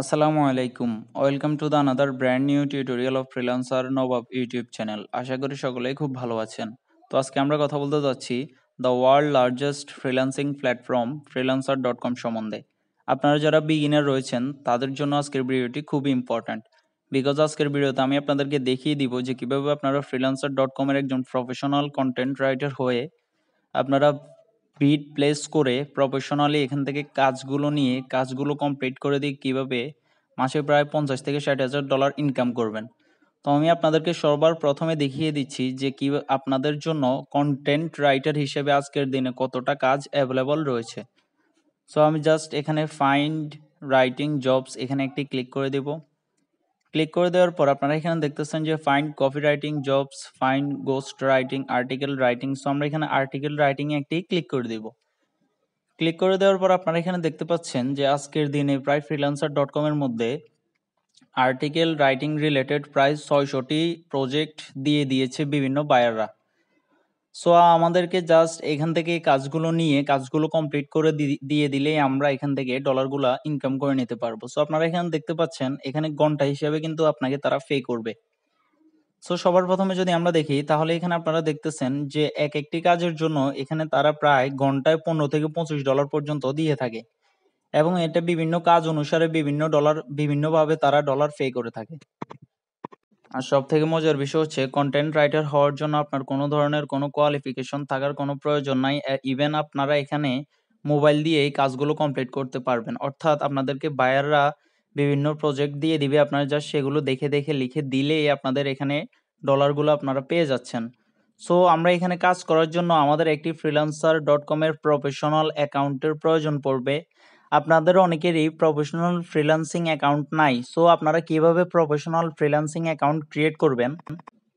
আসসালামু আলাইকুম welcome to the another brand new tutorial of freelancer Nawab YouTube channel আশা করি সকলেই খুব ভালো আছেন তো আজকে আমরা কথা বলতে যাচ্ছি the world largest freelancing platform freelancer dot com সম্বন্ধে আপনারা যারা বিগিনার রয়েছেন তাদের জন্য আজকের ভিডিওটি খুবই ইম্পর্ট্যান্ট বিকজ আজকের ভিডিওতে আমি আপনাদেরকে দেখিয়ে দিব যে কীভাবে আপনারা ফ্রিল্যান্সার ডট কমের একজন প্রফেশনাল কন্টেন্ট রাইটার হয়ে আপনারা বিট প্লেস করে প্রফেশনালি এখান থেকে কাজগুলো নিয়ে কাজগুলো কমপ্লিট করে দিয়ে কীভাবে মাসে প্রায় পঞ্চাশ থেকে ষাট হাজার ডলার ইনকাম করবেন তো আমি আপনাদেরকে সবার প্রথমে দেখিয়ে দিচ্ছি যে কি আপনাদের জন্য কন্টেন্ট রাইটার হিসেবে আজকের দিনে কতটা কাজ অ্যাভেলেবল রয়েছে সো আমি জাস্ট এখানে ফাইন্ড রাইটিং জবস এখানে একটি ক্লিক করে দেবো ক্লিক করে দেওয়ার পর আপনারা এখানে দেখতেছেন যে find copy writing jobs find ghost writing article writing so আমরা এখানে আর্টিকেল রাইটিংয়ে একটি ক্লিক করে দেব ক্লিক করে দেওয়ার পর আপনারা এখানে দেখতে পাচ্ছেন যে আজকের দিনে প্রায় ফ্রিলান্সার ডট কমের মধ্যে আর্টিকেল রাইটিং রিলেটেড প্রায় ছয়শোটি প্রজেক্ট দিয়ে দিয়েছে বিভিন্ন বায়াররা সো আমাদেরকে জাস্ট এখান থেকে কাজগুলো নিয়ে কাজগুলো কমপ্লিট করে দিয়ে দিলেই আমরা এখান থেকে ডলারগুলো ইনকাম করে নিতে পারবো সো আপনারা এখানে দেখতে পাচ্ছেন এখানে ঘন্টা হিসেবে কিন্তু আপনাকে তারা পে করবে সো সবার প্রথমে যদি আমরা দেখি তাহলে এখানে আপনারা দেখতেছেন যে এক একটি কাজের জন্য এখানে তারা প্রায় ঘন্টায় পনেরো থেকে পঁচিশ ডলার পর্যন্ত দিয়ে থাকে এবং এটা বিভিন্ন কাজ অনুসারে বিভিন্ন ডলার বিভিন্নভাবে তারা ডলার পে করে থাকে আর সব থেকে মজার বিষয় হচ্ছে কন্টেন্ট রাইটার হওয়ার জন্য আপনার কোনো ধরনের কোনো কোয়ালিফিকেশন থাকার কোনো প্রয়োজন নাই ইভেন আপনারা এখানে মোবাইল দিয়ে এই কাজগুলো কমপ্লিট করতে পারবেন অর্থাৎ আপনাদেরকে বায়াররা বিভিন্ন প্রজেক্ট দিয়ে দিবে আপনারা যা সেগুলো দেখে দেখে লিখে দিলেই আপনাদের এখানে ডলারগুলো আপনারা পেয়ে যাচ্ছেন সো আমরা এখানে কাজ করার জন্য আমাদের একটি ফ্রিলান্সার ডট কমের প্রফেশনাল অ্যাকাউন্টের প্রয়োজন পড়বে আপনাদের অনেকেরই প্রফেশনাল ফ্রিল্যান্সিং অ্যাকাউন্ট নাই সো আপনারা কিভাবে প্রফেশনাল ফ্রিল্যান্সিং অ্যাকাউন্ট ক্রিয়েট করবেন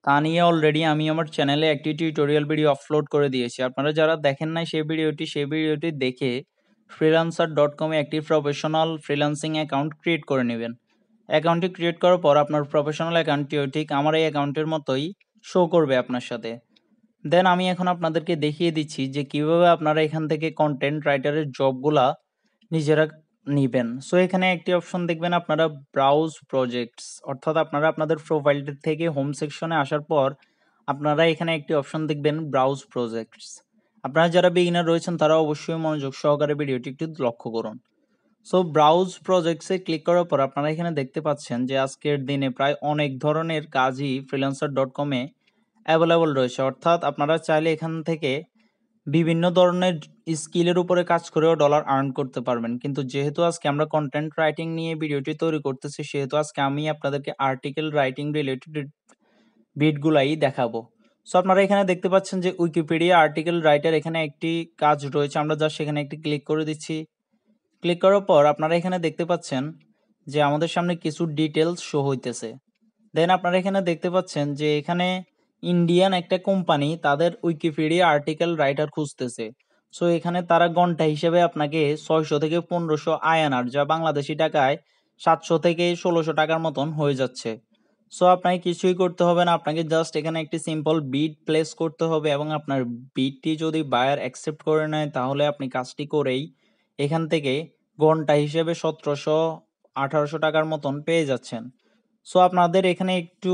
তা নিয়ে অলরেডি আমি আমার চ্যানেলে একটি টিউটোরিয়াল ভিডিও আপলোড করে দিয়েছি আপনারা যারা দেখেন নাই সেই ভিডিওটি সেই ভিডিওটি দেখে ফ্রিল্যান্সার ডট কমে একটি প্রফেশনাল ফ্রিল্যান্সিং অ্যাকাউন্ট ক্রিয়েট করে নেবেন অ্যাকাউন্টটি ক্রিয়েট করার পর আপনার প্রফেশনাল অ্যাকাউন্টটিও ঠিক আমার এই অ্যাকাউন্টের মতোই শো করবে আপনার সাথে দেন আমি এখন আপনাদেরকে দেখিয়ে দিচ্ছি যে কিভাবে আপনারা এখান থেকে কন্টেন্ট রাইটারের জবগুলা নিজেরা নিবেন সো এখানে একটি অপশন দেখবেন আপনারা ব্রাউজ প্রজেক্টস অর্থাৎ আপনারা আপনাদের প্রোফাইলটির থেকে হোম সেকশনে আসার পর আপনারা এখানে একটি অপশন দেখবেন ব্রাউজ প্রজেক্টস আপনারা যারা বিগিনার রয়েছেন তারা অবশ্যই মনোযোগ সহকারে ভিডিওটি একটু লক্ষ্য করুন সো ব্রাউজ প্রজেক্টসে ক্লিক করার পর আপনারা এখানে দেখতে পাচ্ছেন যে আজকের দিনে প্রায় অনেক ধরনের কাজই ফ্রিল্যান্সার ডট কমে অ্যাভেলেবল রয়েছে অর্থাৎ আপনারা চাইলে এখান থেকে বিভিন্ন ধরনের স্কিলের উপরে কাজ করেও ডলার আর্ন করতে পারবেন কিন্তু যেহেতু আজকে আমরা কন্টেন্ট রাইটিং নিয়ে ভিডিওটি তৈরি করতেছি সেহেতু আজকে আমি আপনাদেরকে আর্টিকেল রাইটিং রিলেটেড বিটগুলাই দেখাবো সো আপনারা এখানে দেখতে পাচ্ছেন যে উইকিপিডিয়া আর্টিকেল রাইটার এখানে একটি কাজ রয়েছে আমরা যা সেখানে একটি ক্লিক করে দিচ্ছি ক্লিক করার পর আপনারা এখানে দেখতে পাচ্ছেন যে আমাদের সামনে কিছু ডিটেলস শো হইতেছে দেন আপনারা এখানে দেখতে পাচ্ছেন যে এখানে ইন্ডিয়ান একটা কোম্পানি তাদের উইকিপিডিয়া আর্টিকেল রাইটার খুঁজতেছে সো এখানে তারা ঘন্টা হিসেবে আপনাকে ছয়শো থেকে পনেরোশো আয়ানার যা বাংলাদেশি টাকায় সাতশো থেকে ষোলোশো টাকার মতন হয়ে যাচ্ছে সো আপনাকে কিছুই করতে হবে না আপনাকে জাস্ট এখানে একটি সিম্পল বিট প্লেস করতে হবে এবং আপনার বিটটি যদি বায়ার অ্যাকসেপ্ট করে নেয় তাহলে আপনি কাজটি করেই এখান থেকে ঘন্টা হিসেবে সতেরোশো আঠারোশো টাকার মতন পেয়ে যাচ্ছেন সো আপনাদের এখানে একটু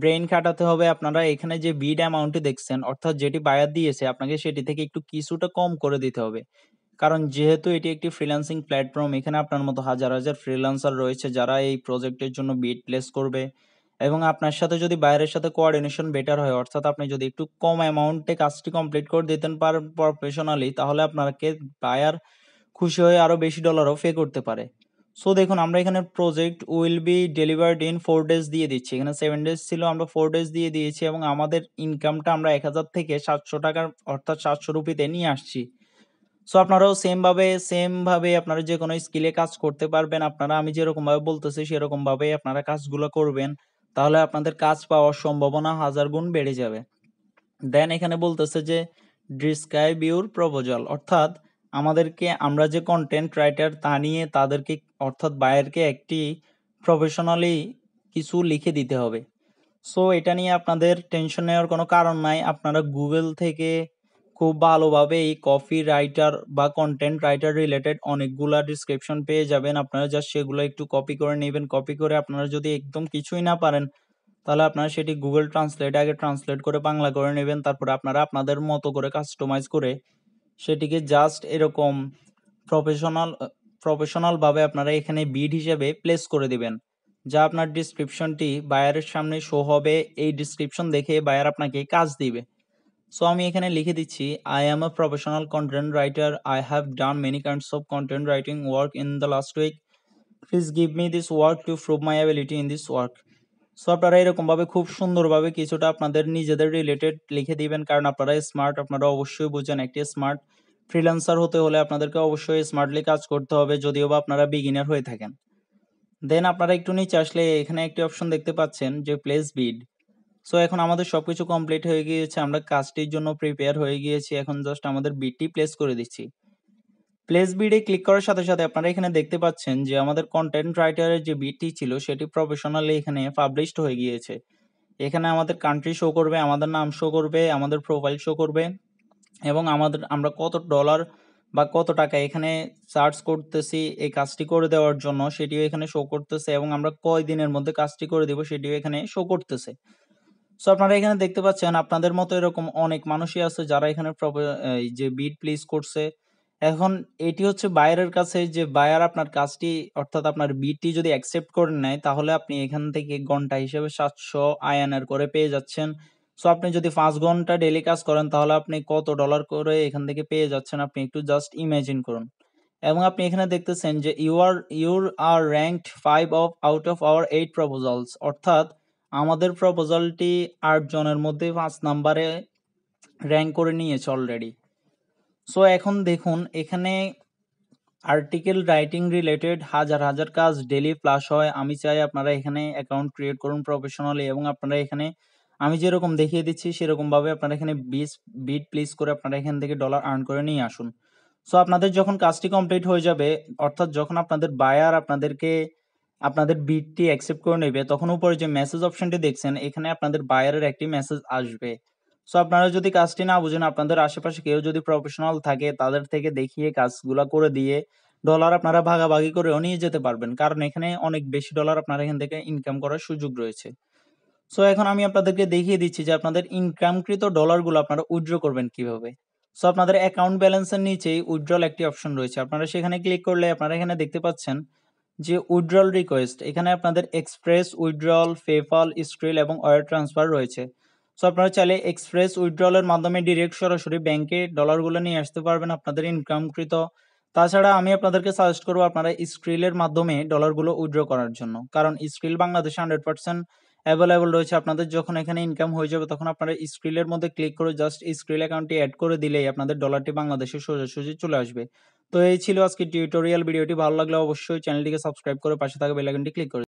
ব্রেন খাটাতে হবে আপনারা এখানে যে বিড অ্যামাউন্টে দেখছেন অর্থাৎ যেটি বায়ার দিয়েছে আপনাকে সেটি থেকে একটু কিছুটা কম করে দিতে হবে কারণ যেহেতু এটি একটি ফ্রিল্যান্সিং প্ল্যাটফর্ম এখানে আপনার মতো হাজার হাজার ফ্রিল্যান্সার রয়েছে যারা এই প্রজেক্টের জন্য বিড প্লেস করবে এবং আপনার সাথে যদি বাইরের সাথে কোঅর্ডিনেশন বেটার হয় অর্থাৎ আপনি যদি একটু কম অ্যামাউন্টে কাজটি কমপ্লিট করে দিতেন পার প্রফেশনালি তাহলে আপনাকে বায়ার খুশি হয়ে আরও বেশি ডলারও পে করতে পারে সো দেখুন আমরা এখানে project will be delivered in four days দিয়ে দিচ্ছি এখানে সেভেন ডেজ ছিল আমরা ফোর ডেজ দিয়ে দিয়েছি এবং আমাদের ইনকামটা আমরা এক হাজার থেকে সাতশো টাকার অর্থাৎ সাতশো রুপিতে নিয়ে আসছি সো আপনারাও সেমভাবে সেমভাবে আপনারা যে কোনো স্কিলে কাজ করতে পারবেন আপনারা আমি যেরকমভাবে বলতেছি সেরকমভাবেই আপনারা কাজগুলো করবেন তাহলে আপনাদের কাজ পাওয়ার সম্ভাবনা হাজার গুণ বেড়ে যাবে দেন এখানে বলতেছে যে ডিসক্রাইব ইউর প্রপোজাল অর্থাৎ আমাদেরকে আমরা যে কন্টেন্ট রাইটার তা নিয়ে তাদেরকে অর্থাৎ বায়ারকে একটি প্রফেশনালি কিছু লিখে দিতে হবে সো এটা নিয়ে আপনাদের টেনশন নেওয়ার কোনো কারণ নাই আপনারা গুগল থেকে খুব ভালোভাবে এই কপি রাইটার বা কন্টেন্ট রাইটার রিলেটেড অনেকগুলা ডিসক্রিপশন পেয়ে যাবেন আপনারা জাস্ট সেগুলো একটু কপি করে নেবেন কপি করে আপনারা যদি একদম কিছুই না পারেন তাহলে আপনারা সেটি গুগল ট্রান্সলেট আগে ট্রান্সলেট করে বাংলা করে নেবেন তারপরে আপনারা আপনাদের মতো করে কাস্টমাইজ করে সেটিকে জাস্ট এরকম প্রফেশনাল প্রফেশনালভাবে আপনারা এখানে বিড হিসেবে প্লেস করে দিবেন যা আপনার ডিসক্রিপশনটি বায়ারের সামনে শো হবে এই ডিসক্রিপশন দেখে বায়ার আপনাকে কাজ দিবে সো আমি এখানে লিখে দিচ্ছি I am a professional content writer I have done many kinds of content writing work in the last week please give me this work to prove my ability in this work so আপনারা এরকমভাবে খুব সুন্দরভাবে কিছুটা আপনাদের নিজেদের related লিখে দিবেন কারণ আপনারা স্মার্ট আপনারা অবশ্যই বুঝেন একটি স্মার্ট ফ্রিল্যান্সার হতে হলে আপনাদেরকে অবশ্যই স্মার্টলি কাজ করতে হবে যদিও বা আপনারা বিগিনার হয়ে থাকেন দেন আপনারা একটু নিচে আসলে এখানে একটি অপশন দেখতে পাচ্ছেন যে প্লেস বিড সো এখন আমাদের সব কিছু কমপ্লিট হয়ে গিয়েছে আমরা কাজটির জন্য প্রিপেয়ার হয়ে গিয়েছি এখন জাস্ট আমাদের বিডটি প্লেস করে দিচ্ছি প্লেস বিডে ক্লিক করার সাথে সাথে আপনারা এখানে দেখতে পাচ্ছেন যে আমাদের কন্টেন্ট রাইটারের যে বিটটি ছিল সেটি প্রফেশনালি এখানে পাবলিশড হয়ে গিয়েছে এখানে আমাদের কান্ট্রি শো করবে আমাদের নাম শো করবে আমাদের প্রোফাইল শো করবে এবং আমাদের আমরা কত ডলার বা কত টাকা এখানে সার্চ করতেছি এই কাজটি করে দেওয়ার জন্য সেটিও এখানে শো করতেছে এবং আমরা কয় দিনের মধ্যে কাজটি করে দেব সেটিও এখানে শো করতেছে সো আপনারা এখানে দেখতে পাচ্ছেন আপনাদের মতো এরকম অনেক মানুষই আছে যারা এখানে যে বিট প্লেস করছে এখন এটি হচ্ছে বায়ারের কাছে যে বায়ার আপনার কাজটি অর্থাৎ আপনার বিটি যদি অ্যাকসেপ্ট করে নেয় তাহলে আপনি এখান থেকে ঘন্টা হিসেবে সাতশো আয়ানার করে পেয়ে যাচ্ছেন সো আপনি যদি পাঁচ ঘন্টা ডেলি কাজ করেন তাহলে আপনি কত ডলার করে এখান থেকে পেয়ে যাচ্ছেন আপনি একটু জাস্ট ইমাজিন করুন এবং আপনি এখানে দেখতেছেন যে you are your are ranked five of out of our eight proposals অর্থাৎ আমাদের প্রপোজালটি আটজনের মধ্যে পাঁচ নাম্বারে র্যাঙ্ক করে নিয়েছে অলরেডি সো এখন দেখুন এখানে আর্টিকেল রাইটিং রিলেটেড হাজার হাজার কাজ ডেলি ফ্লাশ হয় আমি চাই আপনারা এখানে অ্যাকাউন্ট ক্রিয়েট করুন প্রফেশনালি এবং আপনারা এখানে আমি যেরকম দেখিয়ে দিচ্ছি সেরকমভাবে আপনারা এখানে বিস বিট প্লেস করে আপনারা এখান থেকে ডলার আর্ন করে নিয়ে আসুন সো আপনাদের যখন কাজটি কমপ্লিট হয়ে যাবে অর্থাৎ যখন আপনাদের বায়ার আপনাদেরকে আপনাদের বিটটি অ্যাকসেপ্ট করে নেবে তখন উপরে যে মেসেজ অপশনটি দেখছেন এখানে আপনাদের বায়ারের একটি মেসেজ আসবে সো আপনারা যদি কাজটি না বুঝেন আপনাদের আশেপাশে কেউ যদি প্রফেশনাল থাকে তাদের থেকে দেখিয়ে কাজগুলো করে দিয়ে ডলার আপনারা ভাগাভাগি করেও নিয়ে যেতে পারবেন কারণ এখানে অনেক বেশি ডলার আপনারা এখান থেকে ইনকাম করার সুযোগ রয়েছে সো এখন আমি আপনাদেরকে দেখিয়ে দিচ্ছি যে আপনাদের ইনকামকৃত ডলারগুলো আপনারা উইড্রো করবেন কিভাবে সো আপনাদের অ্যাকাউন্ট ব্যালেন্সের নিচেই উইথড্রল একটি অপশন রয়েছে আপনারা সেখানে ক্লিক করলে আপনারা এখানে দেখতে পাচ্ছেন যে উইথড্রল রিকোয়েস্ট এখানে আপনাদের এক্সপ্রেস উইথড্রল পেপাল স্ক্রিল এবং ওয়ার ট্রান্সফার রয়েছে সো আপনারা চাইলে এক্সপ্রেস উইথড্রলের মাধ্যমে ডিরেক্ট সরাসরি ব্যাংকে ডলারগুলো নিয়ে আসতে পারবেন আপনাদের ইনকামকৃত তাছাড়া আমি আপনাদেরকে সাজেস্ট করবো আপনারা স্ক্রিলের মাধ্যমে ডলারগুলো উইথড্র করার জন্য কারণ স্ক্রিল বাংলাদেশে হান্ড্রেড পার্সেন্ট অ্যাভেলেবল রয়েছে আপনাদের যখন এখানে ইনকাম হয়ে যাবে তখন আপনারা স্ক্রিলের মধ্যে ক্লিক করে জাস্ট স্ক্রিল অ্যাকাউন্টটি অ্যাড করে দিলেই আপনাদের ডলারটি বাংলাদেশে সোজাসুজি চলে আসবে তো এই ছিল আজকে টিউটোরিয়াল ভিডিওটি ভালো লাগলে অবশ্যই চ্যানেলটিকে সাবস্ক্রাইব করে পাশে থাকা বেলাইকনটি ক্লিক করে